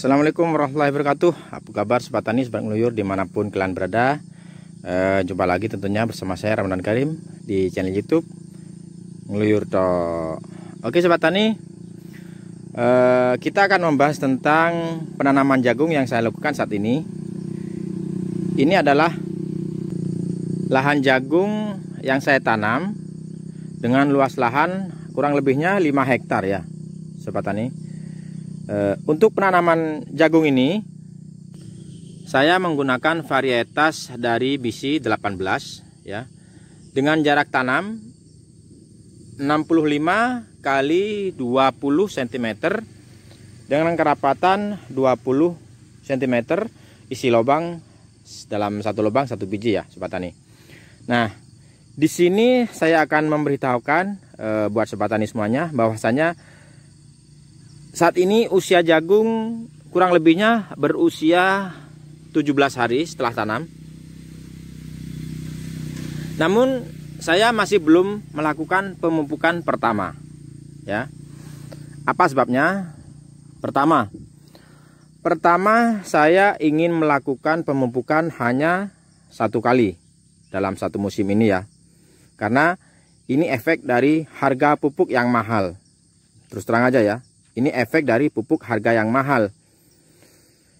Assalamualaikum warahmatullahi wabarakatuh Apa kabar Sobat Tani, Sobat Ngeluyur Dimanapun kalian berada e, Jumpa lagi tentunya bersama saya Ramdan Karim Di channel Youtube Ngeluyur to Oke Sobat Tani e, Kita akan membahas tentang Penanaman jagung yang saya lakukan saat ini Ini adalah Lahan jagung yang saya tanam Dengan luas lahan kurang lebihnya 5 hektar ya Sobat Tani Eh, untuk penanaman jagung ini saya menggunakan varietas dari BC 18 ya. Dengan jarak tanam 65 kali 20 cm dengan kerapatan 20 cm isi lubang dalam satu lubang satu biji ya sobat tani. Nah, di sini saya akan memberitahukan e, buat sobat tani semuanya bahwasanya saat ini usia jagung kurang lebihnya berusia 17 hari setelah tanam. Namun saya masih belum melakukan pemupukan pertama. Ya. Apa sebabnya? Pertama, pertama saya ingin melakukan pemupukan hanya satu kali dalam satu musim ini ya. Karena ini efek dari harga pupuk yang mahal. Terus terang aja ya, ini efek dari pupuk harga yang mahal.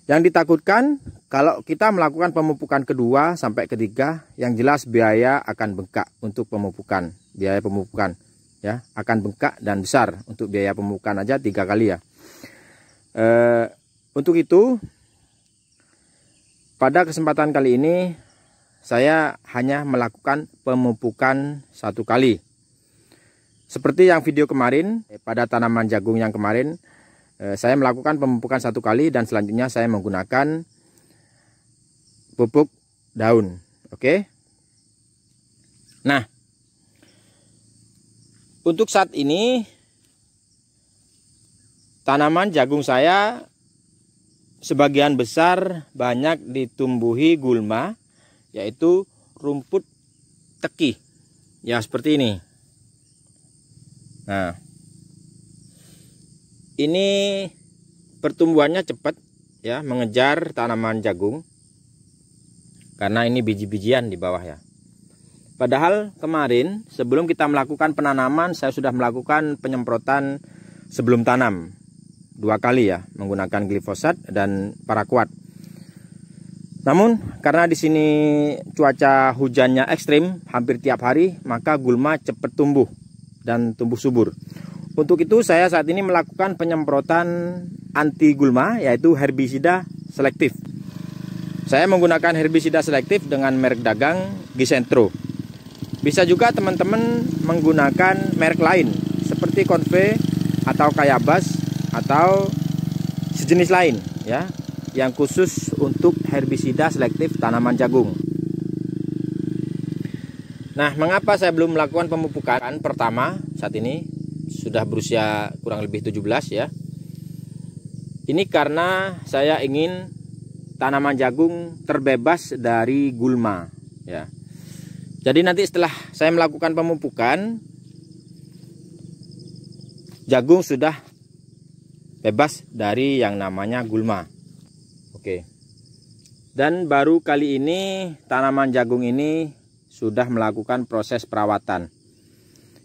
Yang ditakutkan kalau kita melakukan pemupukan kedua sampai ketiga, yang jelas biaya akan bengkak untuk pemupukan, biaya pemupukan ya akan bengkak dan besar untuk biaya pemupukan aja tiga kali ya. E, untuk itu pada kesempatan kali ini saya hanya melakukan pemupukan satu kali seperti yang video kemarin, eh, pada tanaman jagung yang kemarin, eh, saya melakukan pemupukan satu kali dan selanjutnya saya menggunakan pupuk daun. Oke. Nah, untuk saat ini tanaman jagung saya sebagian besar banyak ditumbuhi gulma, yaitu rumput teki. Ya, seperti ini. Nah, ini pertumbuhannya cepat ya, mengejar tanaman jagung. Karena ini biji-bijian di bawah ya. Padahal kemarin sebelum kita melakukan penanaman, saya sudah melakukan penyemprotan sebelum tanam dua kali ya menggunakan glifosat dan parakuat. Namun karena di sini cuaca hujannya ekstrim hampir tiap hari maka gulma cepat tumbuh dan tumbuh subur. Untuk itu saya saat ini melakukan penyemprotan anti gulma yaitu herbisida selektif. Saya menggunakan herbisida selektif dengan merek dagang Gisentro. Bisa juga teman-teman menggunakan merek lain seperti Conve atau Kayabas atau sejenis lain ya yang khusus untuk herbisida selektif tanaman jagung. Nah, mengapa saya belum melakukan pemupukan? Pertama, saat ini sudah berusia kurang lebih 17 ya. Ini karena saya ingin tanaman jagung terbebas dari gulma ya. Jadi nanti setelah saya melakukan pemupukan jagung sudah bebas dari yang namanya gulma. Oke. Dan baru kali ini tanaman jagung ini sudah melakukan proses perawatan.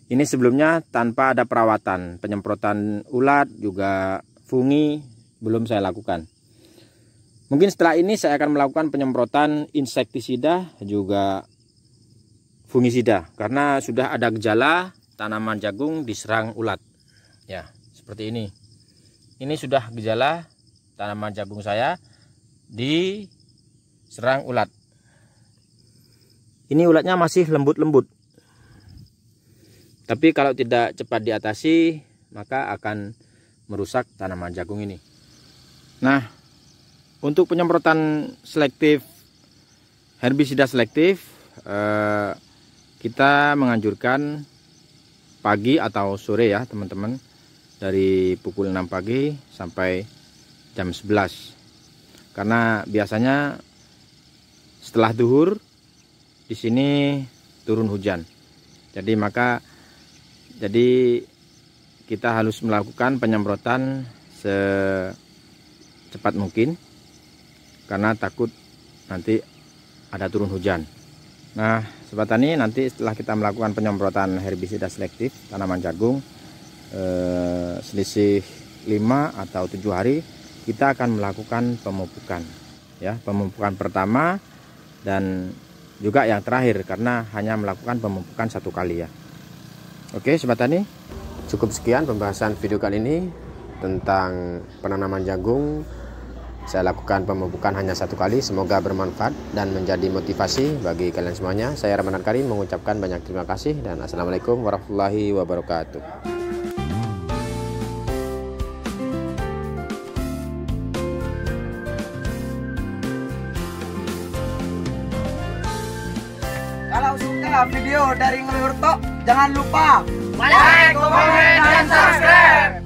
Ini sebelumnya tanpa ada perawatan, penyemprotan ulat juga fungi belum saya lakukan. Mungkin setelah ini saya akan melakukan penyemprotan insektisida juga fungisida karena sudah ada gejala tanaman jagung diserang ulat. Ya, seperti ini. Ini sudah gejala tanaman jagung saya diserang ulat ini ulatnya masih lembut-lembut tapi kalau tidak cepat diatasi maka akan merusak tanaman jagung ini nah untuk penyemprotan selektif herbisida selektif eh, kita menganjurkan pagi atau sore ya teman-teman dari pukul 6 pagi sampai jam 11 karena biasanya setelah duhur di sini turun hujan. Jadi maka jadi kita harus melakukan penyemprotan secepat mungkin karena takut nanti ada turun hujan. Nah, sobat tani nanti setelah kita melakukan penyemprotan herbisida selektif tanaman jagung eh, selisih 5 atau 7 hari kita akan melakukan pemupukan ya, pemupukan pertama dan juga yang terakhir karena hanya melakukan pemupukan satu kali ya oke sobat tani cukup sekian pembahasan video kali ini tentang penanaman jagung saya lakukan pemupukan hanya satu kali semoga bermanfaat dan menjadi motivasi bagi kalian semuanya saya Ramadan Karim mengucapkan banyak terima kasih dan assalamualaikum warahmatullahi wabarakatuh saya video dari Ngelurto. Jangan lupa like, komen, dan subscribe.